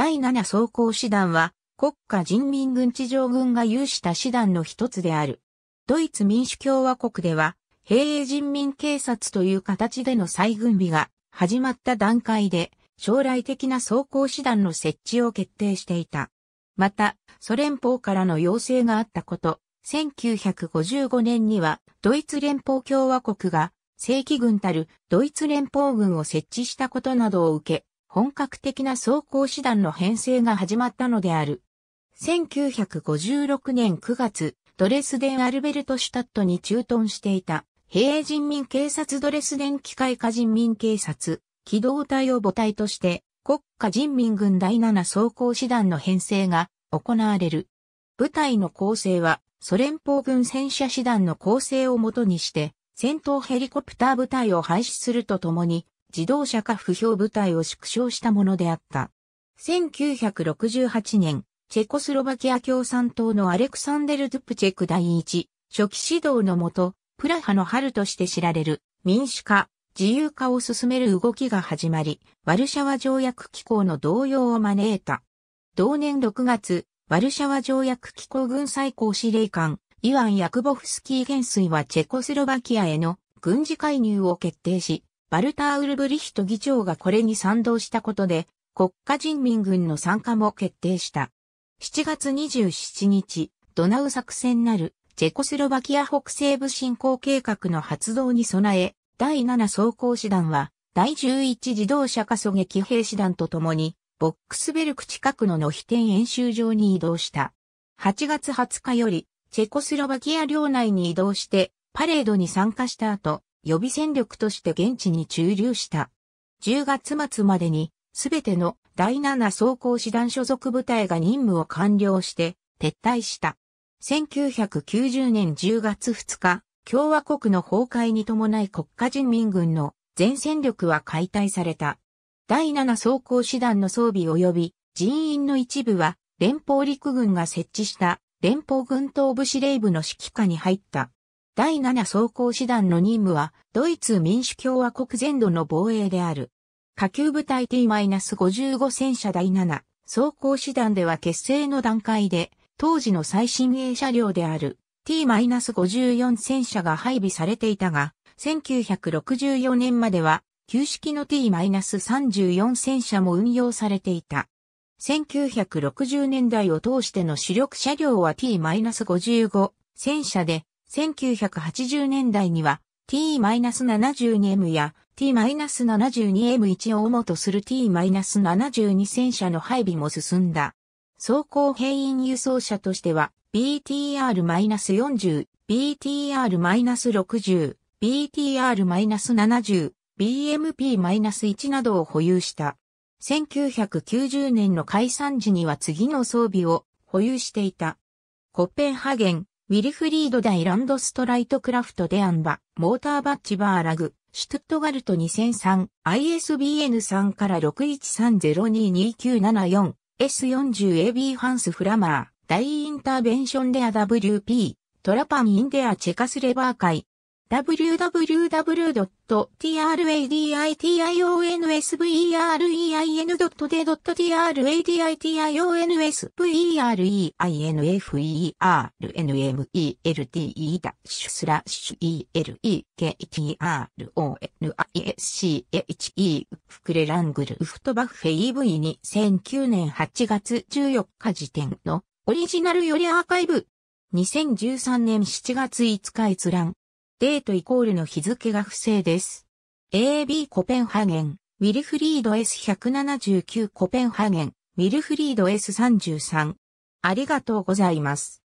第7装甲師団は、国家人民軍地上軍が有した師団の一つである。ドイツ民主共和国では、兵営人民警察という形での再軍備が始まった段階で、将来的な装甲師団の設置を決定していた。また、ソ連邦からの要請があったこと、1955年には、ドイツ連邦共和国が、正規軍たるドイツ連邦軍を設置したことなどを受け、本格的な装甲師団の編成が始まったのである。1956年9月、ドレスデン・アルベルト・シュタットに駐屯していた、平営人民警察ドレスデン機械化人民警察、機動隊を母体として、国家人民軍第7装甲師団の編成が行われる。部隊の構成は、ソ連邦軍戦車師団の構成をもとにして、戦闘ヘリコプター部隊を廃止するとともに、自動車化不評部隊を縮小したものであった。1968年、チェコスロバキア共産党のアレクサンデル・ドゥプチェク第一、初期指導のもと、プラハの春として知られる民主化、自由化を進める動きが始まり、ワルシャワ条約機構の動揺を招いた。同年6月、ワルシャワ条約機構軍最高司令官、イワン・ヤクボフスキー元帥はチェコスロバキアへの軍事介入を決定し、バルター・ウルブリヒト議長がこれに賛同したことで、国家人民軍の参加も決定した。7月27日、ドナウ作戦なる、チェコスロバキア北西部侵攻計画の発動に備え、第7装甲師団は、第11自動車加速撃兵師団と共に、ボックスベルク近くのノヒテン演習場に移動した。8月20日より、チェコスロバキア領内に移動して、パレードに参加した後、予備戦力として現地に駐留した。10月末までに、すべての第7装甲師団所属部隊が任務を完了して撤退した。1990年10月2日、共和国の崩壊に伴い国家人民軍の全戦力は解体された。第7装甲師団の装備及び人員の一部は連邦陸軍が設置した連邦軍東部司令部の指揮下に入った。第7装甲師団の任務は、ドイツ民主共和国全土の防衛である。下級部隊 T-55 戦車第7装甲師団では結成の段階で、当時の最新鋭車両である T-54 戦車が配備されていたが、1964年までは、旧式の T-34 戦車も運用されていた。1960年代を通しての主力車両は T-55 戦車で、1980年代には T-72M や T-72M1 を主とする T-72 戦車の配備も進んだ。装甲兵員輸送車としては BTR-40、BTR-60、BTR-70、BMP-1 などを保有した。1990年の解散時には次の装備を保有していた。コッペンハゲン、ウィルフリード・ダイ・ランド・ストライト・クラフト・デ・アンバ、モーター・バッチ・バーラグ、シュトットガルト2003、ISBN3 から613022974、S40AB ハンス・フラマー、大インターベンション・デア WP、トラパン・インデア・チェカスレバー会、w w w t r a d i t i o n s v e r e i n v e i n a d e t a d o t r a d i n e r i o n e s v e r e i n v e k t r o n a i s c h e フクレラングルフトバッフェ EV2009 年8月14日時点のオリジナルよりアーカイブ2013年7月5日閲覧デートイコールの日付が不正です。AB コペンハゲン、ウィルフリード S179 コペンハゲン、ウィルフリード S33。ありがとうございます。